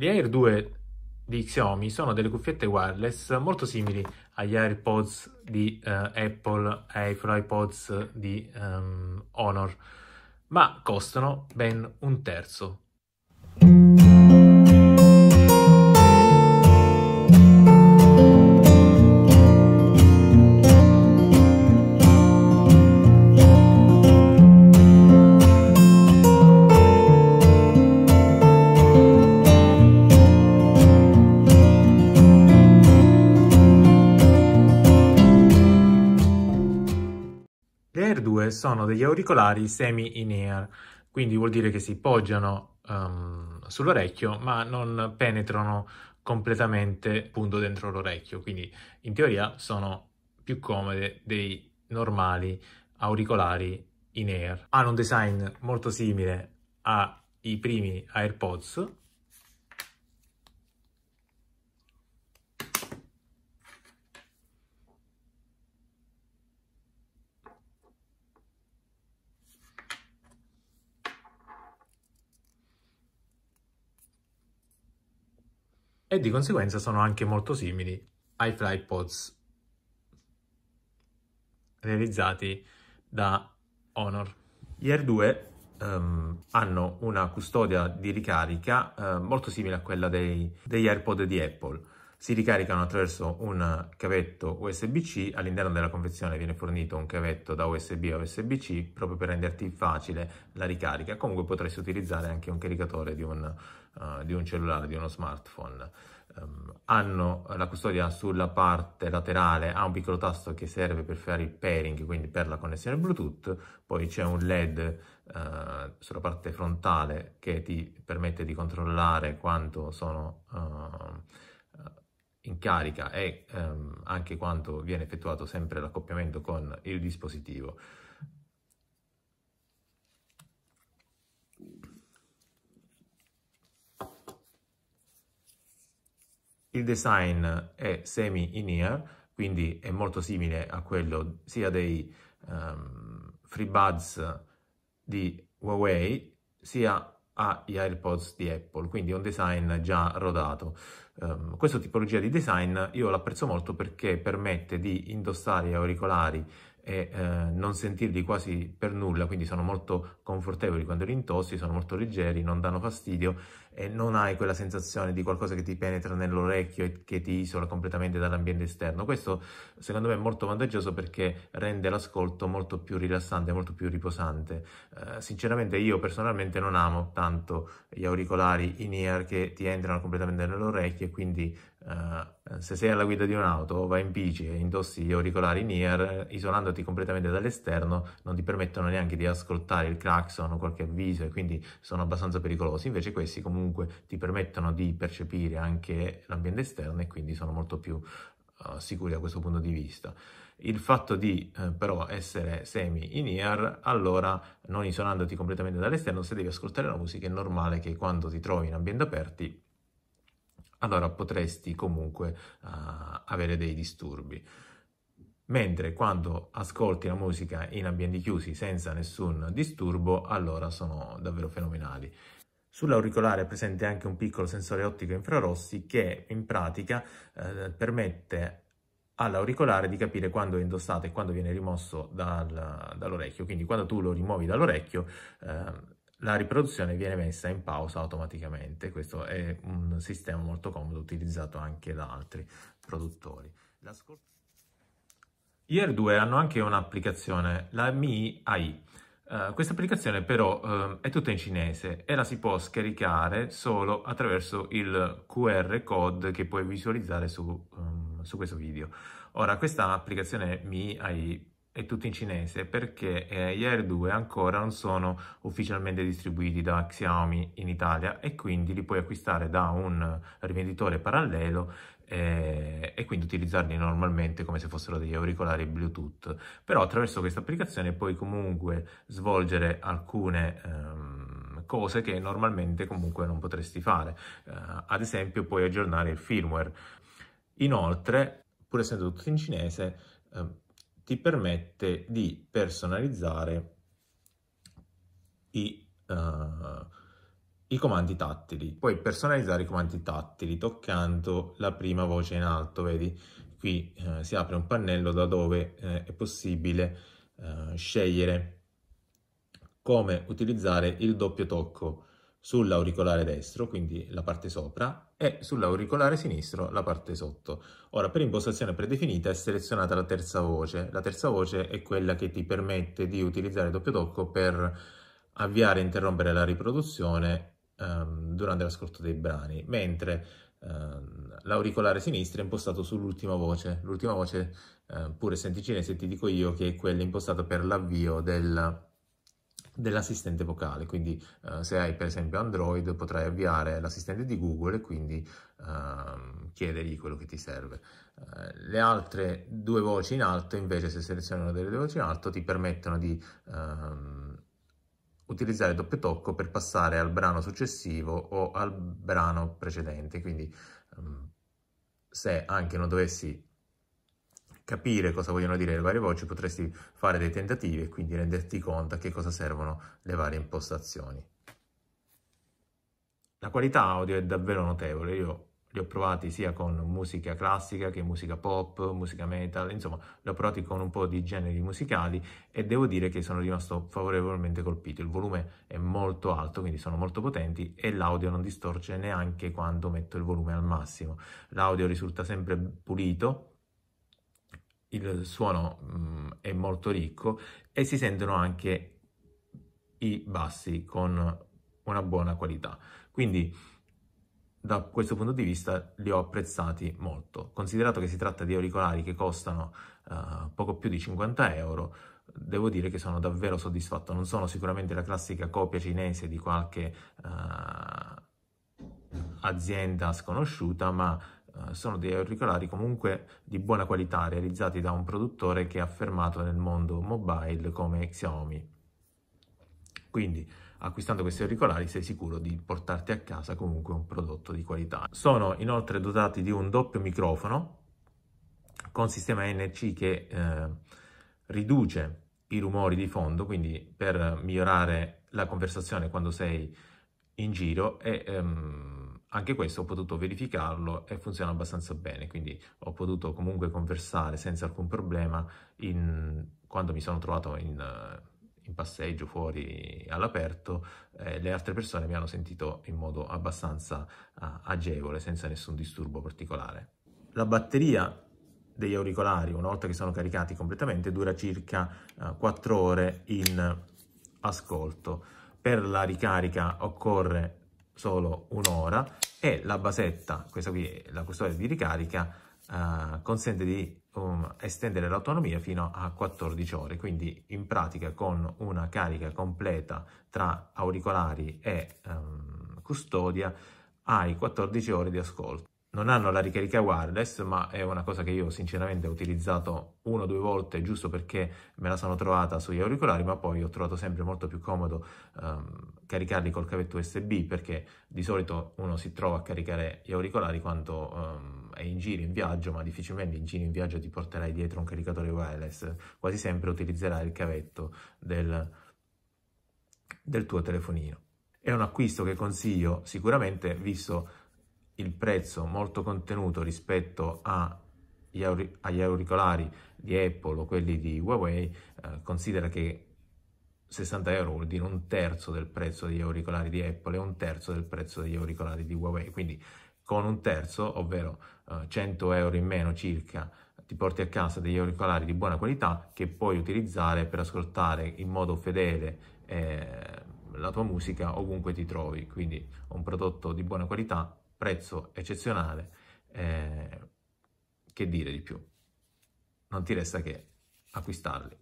Gli Air 2 di Xiaomi sono delle cuffiette wireless molto simili agli AirPods di eh, Apple, ai FlyPods di ehm, Honor, ma costano ben un terzo sono degli auricolari semi-in-ear, quindi vuol dire che si poggiano um, sull'orecchio ma non penetrano completamente appunto dentro l'orecchio, quindi in teoria sono più comode dei normali auricolari in-ear. Hanno un design molto simile ai primi AirPods, e di conseguenza sono anche molto simili ai FlyPods realizzati da Honor. Gli Air 2 um, hanno una custodia di ricarica uh, molto simile a quella dei, degli AirPod di Apple si ricaricano attraverso un cavetto USB-C, all'interno della confezione viene fornito un cavetto da USB a USB-C proprio per renderti facile la ricarica, comunque potresti utilizzare anche un caricatore di un, uh, di un cellulare, di uno smartphone. Um, hanno la custodia sulla parte laterale, ha un piccolo tasto che serve per fare il pairing, quindi per la connessione Bluetooth, poi c'è un LED uh, sulla parte frontale che ti permette di controllare quanto sono... Uh, in carica e ehm, anche quando viene effettuato sempre l'accoppiamento con il dispositivo. Il design è semi-in-ear, quindi è molto simile a quello sia dei um, FreeBuds di Huawei sia agli AirPods di Apple, quindi un design già rodato. Um, questa tipologia di design io l'apprezzo molto perché permette di indossare auricolari e eh, non sentirli quasi per nulla, quindi sono molto confortevoli quando li intossi, sono molto leggeri, non danno fastidio e non hai quella sensazione di qualcosa che ti penetra nell'orecchio e che ti isola completamente dall'ambiente esterno. Questo secondo me è molto vantaggioso perché rende l'ascolto molto più rilassante, molto più riposante. Eh, sinceramente io personalmente non amo tanto gli auricolari in ear che ti entrano completamente nell'orecchio quindi eh, se sei alla guida di un'auto, vai in bici e indossi gli auricolari in ear, isolandoti completamente dall'esterno, non ti permettono neanche di ascoltare il clacson o qualche avviso e quindi sono abbastanza pericolosi. Invece questi comunque ti permettono di percepire anche l'ambiente esterno e quindi sono molto più Uh, sicuri da questo punto di vista. Il fatto di eh, però essere semi in ear, allora non isolandoti completamente dall'esterno, se devi ascoltare la musica è normale che quando ti trovi in ambienti aperti allora potresti comunque uh, avere dei disturbi. Mentre quando ascolti la musica in ambienti chiusi senza nessun disturbo, allora sono davvero fenomenali. Sull'auricolare è presente anche un piccolo sensore ottico infrarossi che in pratica eh, permette all'auricolare di capire quando è indossato e quando viene rimosso dal, dall'orecchio. Quindi quando tu lo rimuovi dall'orecchio eh, la riproduzione viene messa in pausa automaticamente. Questo è un sistema molto comodo utilizzato anche da altri produttori. La gli R2 hanno anche un'applicazione, la Mi AI. Uh, eh, questa applicazione però uh, è tutta in cinese e la si può scaricare solo attraverso il QR code che puoi visualizzare su, um, su questo video. Ora, questa applicazione Mi AI è tutto in cinese perché eh, gli Air 2 ancora non sono ufficialmente distribuiti da Xiaomi in Italia e quindi li puoi acquistare da un rivenditore parallelo eh, e quindi utilizzarli normalmente come se fossero degli auricolari Bluetooth. Però attraverso questa applicazione puoi comunque svolgere alcune... Ehm, cose che normalmente comunque non potresti fare, eh, ad esempio puoi aggiornare il firmware. Inoltre, pur essendo tutto in cinese, ehm, ti permette di personalizzare i, uh, i comandi tattili. Puoi personalizzare i comandi tattili toccando la prima voce in alto, vedi? Qui uh, si apre un pannello da dove uh, è possibile scegliere come utilizzare il doppio tocco sull'auricolare destro, quindi la parte sopra, e sull'auricolare sinistro la parte sotto. Ora, per impostazione predefinita è selezionata la terza voce. La terza voce è quella che ti permette di utilizzare doppio tocco per avviare e interrompere la riproduzione ehm, durante l'ascolto dei brani, mentre ehm, l'auricolare sinistro è impostato sull'ultima voce. L'ultima voce, eh, pure senti cinese, ti dico io, che è quella impostata per l'avvio del dell'assistente vocale, quindi uh, se hai per esempio Android potrai avviare l'assistente di Google e quindi uh, chiedergli quello che ti serve. Uh, le altre due voci in alto invece se selezioni una delle due voci in alto ti permettono di ehm, utilizzare doppio tocco per passare al brano successivo o al brano precedente, quindi um, se anche non dovessi capire cosa vogliono dire le varie voci, potresti fare dei tentativi e quindi renderti conto a che cosa servono le varie impostazioni. La qualità audio è davvero notevole, io li ho provati sia con musica classica che musica pop, musica metal, insomma li ho provati con un po' di generi musicali e devo dire che sono rimasto favorevolmente colpito. Il volume è molto alto, quindi sono molto potenti e l'audio non distorce neanche quando metto il volume al massimo. L'audio risulta sempre pulito, il suono mh, mm, è molto ricco e si sentono anche i bassi con una buona qualità. Quindi da questo punto di vista li ho apprezzati molto. Considerato che si tratta di auricolari che costano uh, poco più di 50 euro, devo dire che sono davvero soddisfatto. Non sono sicuramente la classica copia cinese di qualche uh, azienda sconosciuta, ma eh, sono degli auricolari comunque di buona qualità realizzati da un produttore che è affermato nel mondo mobile come Xiaomi. Quindi acquistando questi auricolari sei sicuro di portarti a casa comunque un prodotto di qualità. Sono inoltre dotati di un doppio microfono con sistema NC che eh, riduce i rumori di fondo, quindi per migliorare la conversazione quando sei in giro e ehm, anche questo ho potuto verificarlo e funziona abbastanza bene, quindi ho potuto comunque conversare senza alcun problema in, quando mi sono trovato in, in passeggio fuori all'aperto, eh, le altre persone mi hanno sentito in modo abbastanza uh, agevole, senza nessun disturbo particolare. La batteria degli auricolari, una volta che sono caricati completamente, dura circa uh, eh, 4 ore in ascolto. Per la ricarica occorre solo un'ora e la basetta, questa qui è la custodia di ricarica, eh, consente di um, estendere l'autonomia fino a 14 ore, quindi in pratica con una carica completa tra auricolari e um, custodia hai 14 ore di ascolto non hanno la ricarica wireless, ma è una cosa che io sinceramente ho utilizzato una o due volte giusto perché me la sono trovata sugli auricolari, ma poi ho trovato sempre molto più comodo ehm, caricarli col cavetto USB perché di solito uno si trova a caricare gli auricolari quando ehm, è in giro, in viaggio, ma difficilmente in giro, in viaggio ti porterai dietro un caricatore wireless, quasi sempre utilizzerai il cavetto del, del tuo telefonino. È un acquisto che consiglio sicuramente visto il prezzo molto contenuto rispetto auri agli auricolari di Apple o quelli di Huawei, eh, considera che 60 euro vuol dire un terzo del prezzo degli auricolari di Apple e un terzo del prezzo degli auricolari di Huawei, quindi con un terzo, ovvero eh, 100 euro in meno circa, ti porti a casa degli auricolari di buona qualità che puoi utilizzare per ascoltare in modo fedele eh, la tua musica ovunque ti trovi, quindi un prodotto di buona qualità prezzo eccezionale, eh, che dire di più? Non ti resta che acquistarli.